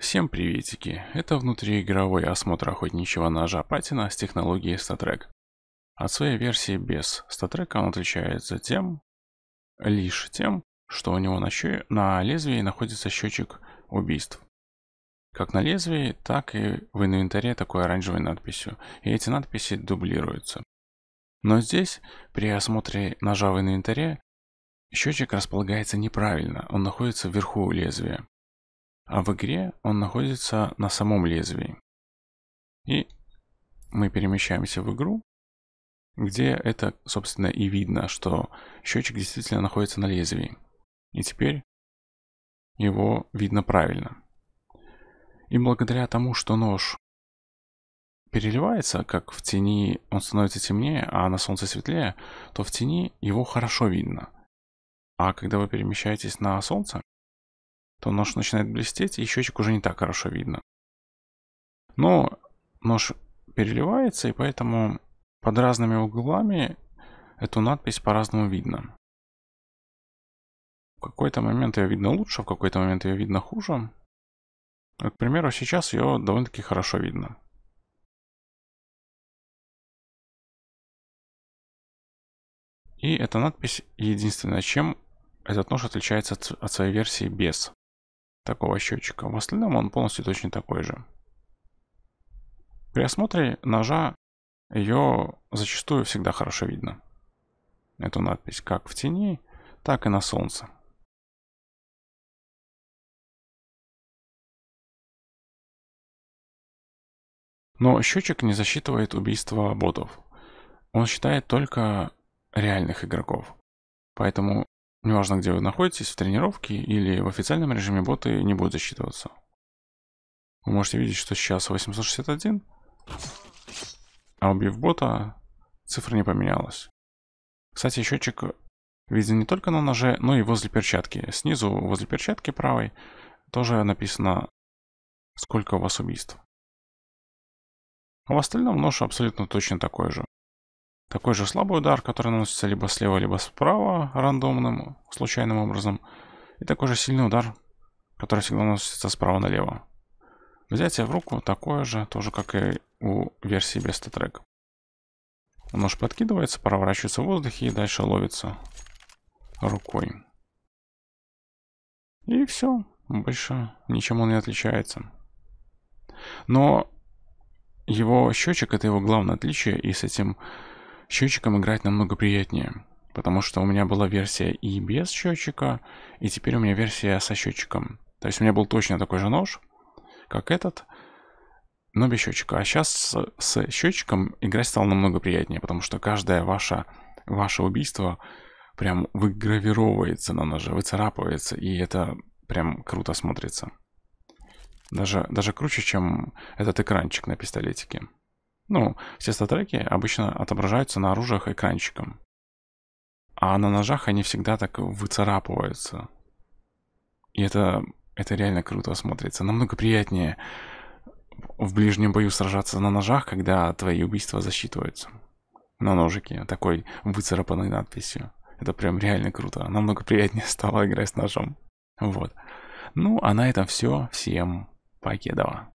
Всем приветики, это внутриигровой осмотр охотничьего ножа Патина с технологией StatTrek. От своей версии без StatTrek он отличается тем, лишь тем, что у него на, щ... на лезвии находится счетчик убийств. Как на лезвии, так и в инвентаре такой оранжевой надписью, и эти надписи дублируются. Но здесь, при осмотре ножа в инвентаре, счетчик располагается неправильно, он находится вверху лезвия а в игре он находится на самом лезвии. И мы перемещаемся в игру, где это, собственно, и видно, что счетчик действительно находится на лезвии. И теперь его видно правильно. И благодаря тому, что нож переливается, как в тени он становится темнее, а на солнце светлее, то в тени его хорошо видно. А когда вы перемещаетесь на солнце, то нож начинает блестеть, и счетчик уже не так хорошо видно. Но нож переливается, и поэтому под разными углами эту надпись по-разному видно. В какой-то момент ее видно лучше, в какой-то момент ее видно хуже. К примеру, сейчас ее довольно-таки хорошо видно. И эта надпись единственная, чем этот нож отличается от своей версии без такого счетчика. В остальном он полностью точно такой же. При осмотре ножа ее зачастую всегда хорошо видно. Эту надпись как в тени, так и на солнце. Но счетчик не засчитывает убийство ботов. Он считает только реальных игроков. Поэтому Неважно, где вы находитесь, в тренировке или в официальном режиме боты не будут засчитываться. Вы можете видеть, что сейчас 861, а убив бота, цифра не поменялась. Кстати, счетчик виден не только на ноже, но и возле перчатки. Снизу, возле перчатки правой, тоже написано, сколько у вас убийств. А в остальном нож абсолютно точно такой же. Такой же слабый удар, который наносится либо слева, либо справа рандомным, случайным образом. И такой же сильный удар, который всегда наносится справа налево. Взятие в руку такое же, тоже как и у версии без Трек. Нож подкидывается, проворачивается в воздухе и дальше ловится рукой. И все, больше ничем он не отличается. Но его счетчик это его главное отличие, и с этим Счетчиком играть намного приятнее, потому что у меня была версия и без счетчика, и теперь у меня версия со счетчиком. То есть у меня был точно такой же нож, как этот, но без счетчика. А сейчас с, с счетчиком играть стало намного приятнее, потому что каждое ваше, ваше убийство прям выгравировывается на ноже, выцарапывается, и это прям круто смотрится. Даже, даже круче, чем этот экранчик на пистолетике. Ну, все статреки обычно отображаются на оружиях экранчиком. А на ножах они всегда так выцарапываются. И это, это реально круто смотрится. Намного приятнее в ближнем бою сражаться на ножах, когда твои убийства засчитываются. На ножике, такой выцарапанной надписью. Это прям реально круто. Намного приятнее стало играть с ножом. Вот. Ну, а на этом все. Всем покедова.